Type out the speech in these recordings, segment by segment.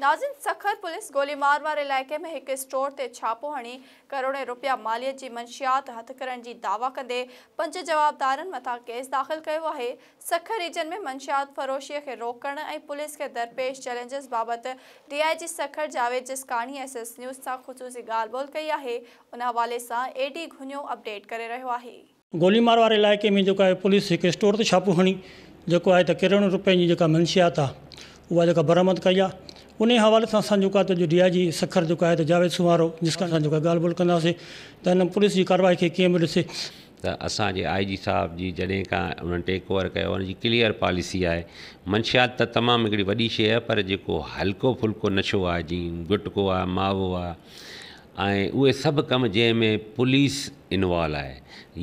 नाज़िन Sukkur police गोली मार वारे इलाइक़े में एक स्टोर से छापो हणी करोड़े रुपया मालीअ की मंशियात हथ करण जी दावा कदे पंज जवाबदार मथां केस दाख़िल किया है सखर रीजन में मंशियात फरोशीअ के रोकण ऐं पुलिस के दरपेश चैलेंजेस बाबत D I G Sukkur Javed जिसकानी एस एस न्यूज़ से ख़ुशूसी ॻाल्हि कई है उन हवाले से एडी घुनो अपडेट कर रो है गोली मार वारे इलाइक़े में पुलिस एक स्टोर से छापो हणी जो है किरण रुपये की जी मंशियात आहे उहा जेका बरामद कई है उन हवाले से असां जेको आहे त जी सखर जो है जावेद सुमारो जिसका असां जेको आहे ॻाल्हि पुलिस की कार्रवाई के कीअं भी ॾिसे त असांजे आई जी साहब जी जॾहिं का उन्हनि टेक ओवर कयो हुनजी क्लियर पॉलिसी है मंशियात त तमामु हिकिड़ी वॾी शइ आहे पर जो हल्को फुल्को नशो आ जीअं गुटको आ मावो आहे ऐं उहे कम जैमें पुलिस इन्वॉल्व आहे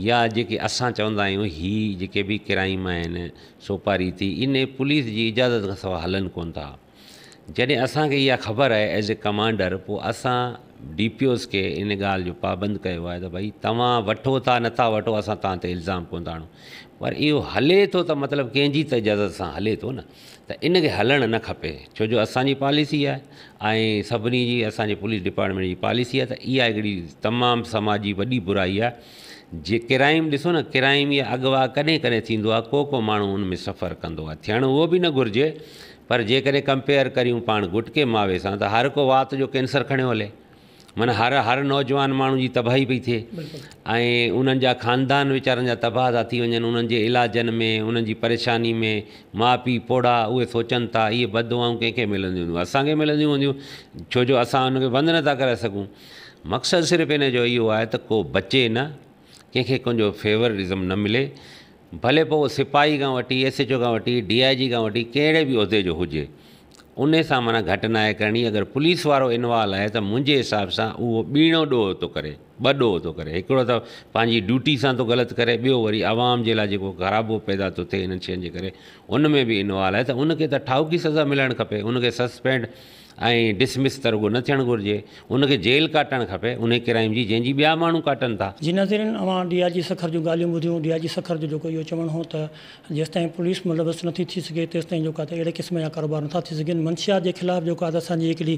या जेके अस चवंदा आहियूं हीअ जेके क्राइम सोपारी थी इन पुलिस की इजाज़त खां सवाइ हलनि कोन था जॾहिं असांखे इहा ख़बर आहे एज़ ए कमांडर पोइ असां डी पी ओस खे इन ॻाल्हि जो पाबंद कयो आहे त भई तव्हां वठो था नथा वठो असां तव्हां ते इल्ज़ाम कोन था पर इहो हले थो त मतिलबु कंहिंजी त इज़त सां हले थो न त इनखे हलणु न खपे छो जो असांजी पॉलिसी आहे ऐं सभिनी जी असांजे पुलिस डिपार्टमेंट जी पॉलिसी आहे त इहा हिकिड़ी तमामु समाज जी वॾी बुराई आहे जे क्राइम ॾिसो न क्राइम या अॻुवा कॾहिं कॾहिं थींदो आहे को को माण्हू उन में सफ़रु कंदो आहे थियणु उहो बि न घुरिजे पर जेकॾहिं कंपेयर करियूं पा गुटके मावे सां त हर को वात जो कैंसर खणियो हले मन हर हर नौजवान माण्हू की तबाही पई थिए ऐं ख़ानदान वीचारनि जा तबाह था थी वञनि उन्हनि जे इलाजनि में उन्हनि परेशानी में माँ पी पोड़ा उहे सोचन था ये बदवाऊं कंहिंखे मिलंदियूं हूंदियूं असांखे मिलंदियूं हूंदियूं छो जो असां हुनखे बंदि नथा करे सघूं मक़सदु सिर्फ़ु इन जो इहो आहे त को बचे न कंहिंखे कंहिंजो फेवरिज़म न मिले भले पोइ सिपाही खां वठी एस एच ओ खां वठी डी आई जी खां वठी कहिड़े बि उहिदे जो हुजे उन सां माना घटनाए करणी अगरि पुलिस वारो इनवॉल्व आहे त मुंहिंजे हिसाब सां उहो ॿीणो ॾोहो थो करे ॿ ॾोह थो करे हिकिड़ो त पंहिंजी ड्यूटी सां थो ग़लति करे ॿियो वरी आवाम जे लाइ जेको ख़राबो पैदा थो थिए हिननि शयुनि जे करे उन में बि इनवॉल्व आहे त उनखे त ठाउकी सज़ा मिलणु खपे उनखे सस्पेंड ऐं डिसमिस त रुॻो न थियणु घुरिजे उनखे जेल काटणु खपे उन क्राइम जी जंहिंजी ॿिया माण्हू काटनि था जिनज़र अवां डिआ जी सखर जूं ॻाल्हियूं ॿुधियूं डीआ जी सखर जो जेको इहो चवणो हो त जेसिताईं पुलिस मुल्बु नथी थी सघे तेसिताईं जेको आहे त अहिड़े क़िस्म जा कारोबार नथा थी सघनि मंशिया जे ख़िलाफ़ु जेको आहे त असांजी हिकिड़ी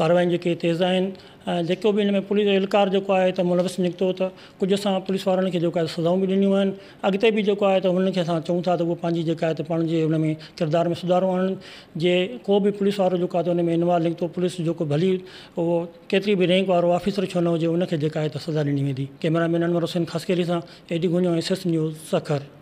कारवाइयूं जेके तेज़ आहिनि ऐं जेको बि हिन में पुलिस इलकार जेको आहे त मुलविस निकितो त कुझु असां पुलिस वारनि खे जेको आहे त सज़ाऊं बि ॾिनियूं आहिनि अॻिते बि जेको आहे त हुननि खे असां चऊं था त उहो पंहिंजी जेका आहे त पाण जे हुन में किरदार में सुधारो आणनि जे को बि पुलिस वारो जेको आहे त हुन में इनवॉल्व निकितो पुलिस जेको भली उहो केतिरी बि रैंक वारो ऑफिसर छो न हुजे उनखे जेका आहे त सज़ा ॾिनी वेंदी कैमरामैन अनवर हुसैन खासकेरी सां एडी गुंजो एस एस न्यूज़ सखर